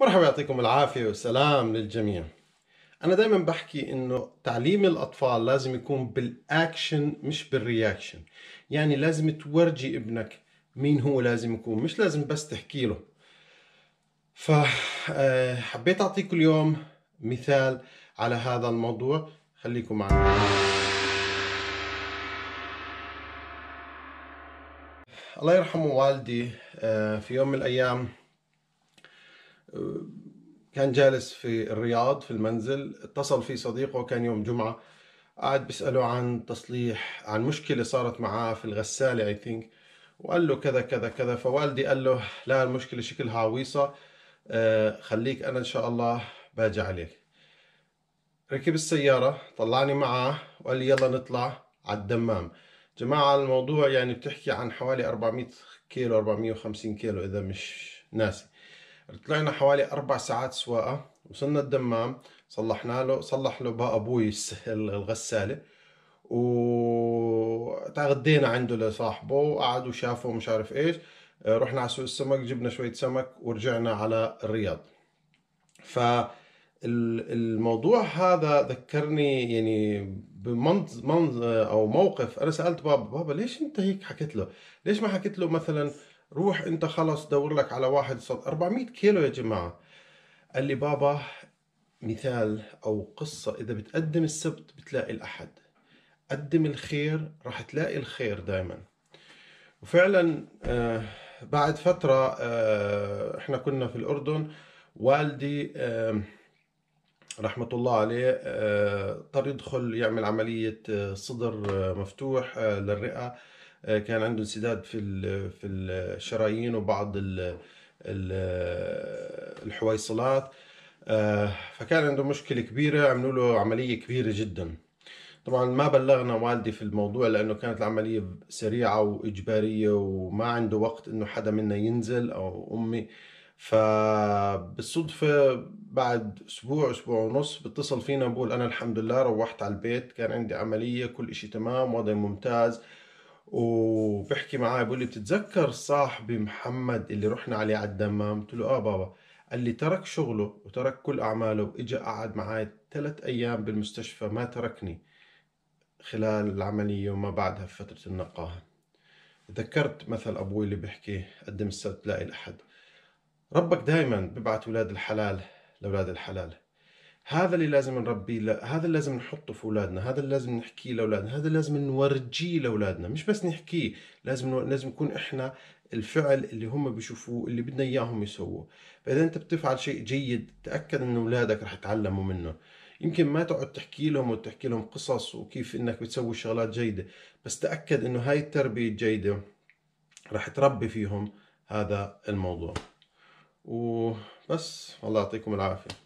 مرحبا يعطيكم العافية والسلام للجميع أنا دايما بحكي إنه تعليم الأطفال لازم يكون بالأكشن مش بالرياكشن يعني لازم تورجي ابنك مين هو لازم يكون مش لازم بس تحكي له فحبيت آه، أعطيكم اليوم مثال على هذا الموضوع خليكم معنا الله يرحمه والدي آه، في يوم من الأيام كان جالس في الرياض في المنزل اتصل في صديقه كان يوم جمعة قعد بيسأله عن تصليح عن مشكلة صارت معاه في الغسالة اي ثينك وقال له كذا كذا كذا فوالدي قال له لا المشكلة شكلها عويصة آه، خليك أنا إن شاء الله باجي عليك ركب السيارة طلعني معاه وقال لي يلا نطلع على الدمام جماعة الموضوع يعني بتحكي عن حوالي 400 كيلو 450 كيلو إذا مش ناسي طلعنا حوالي أربع ساعات سواقة وصلنا الدمام صلحنا له صلح له بقى أبوي الغسالة وتغدينا عنده لصاحبه وقعدوا شافوا مش عارف ايش رحنا على سوق السمك جبنا شوية سمك ورجعنا على الرياض ف الموضوع هذا ذكرني يعني بمنظ منظ او موقف انا سالت بابا بابا ليش انت هيك حكيت له؟ ليش ما حكيت له مثلا روح انت خلص دور لك على واحد صد 400 كيلو يا جماعه قال لي بابا مثال او قصه اذا بتقدم السبت بتلاقي الاحد قدم الخير راح تلاقي الخير دائما وفعلا آه بعد فترة آه احنا كنا في الأردن والدي آه رحمة الله عليه اضطر آه، يدخل يعمل عملية آه، صدر آه، مفتوح للرئة آه، كان عنده انسداد في في الشرايين وبعض الحويصلات آه، فكان عنده مشكله كبيره عملوا له عمليه كبيره جدا طبعا ما بلغنا والدي في الموضوع لانه كانت العمليه سريعه واجباريه وما عنده وقت انه حدا منا ينزل او امي فبالصدفة بعد أسبوع أسبوع ونص بتصل فينا بقول أنا الحمد لله روحت على البيت كان عندي عملية كل إشي تمام وضعي ممتاز وبحكي معي بقول لي بتتذكر صاحبي محمد اللي رحنا عليه على الدمام قلت له اه بابا قال لي ترك شغله وترك كل أعماله وإجا قعد معي ثلاث أيام بالمستشفى ما تركني خلال العملية وما بعدها في فترة النقاهة تذكرت مثل أبوي اللي بيحكي قدم السبت لا الأحد ربك دايما ببعث ولاد الحلال لأولاد الحلال هذا اللي لازم نربيه ل... هذا اللي لازم نحطه في اولادنا هذا اللي لازم نحكيه لاولادنا هذا اللي لازم نورجيه لاولادنا مش بس نحكيه لازم نو... لازم نكون احنا الفعل اللي هم بيشوفوه اللي بدنا اياهم يسووه فاذا انت بتفعل شيء جيد تاكد ان اولادك رح يتعلموا منه يمكن ما تقعد تحكي لهم وتحكي لهم قصص وكيف انك بتسوي شغلات جيده بس تاكد انه هاي التربيه الجيده رح تربي فيهم هذا الموضوع وبس الله يعطيكم العافيه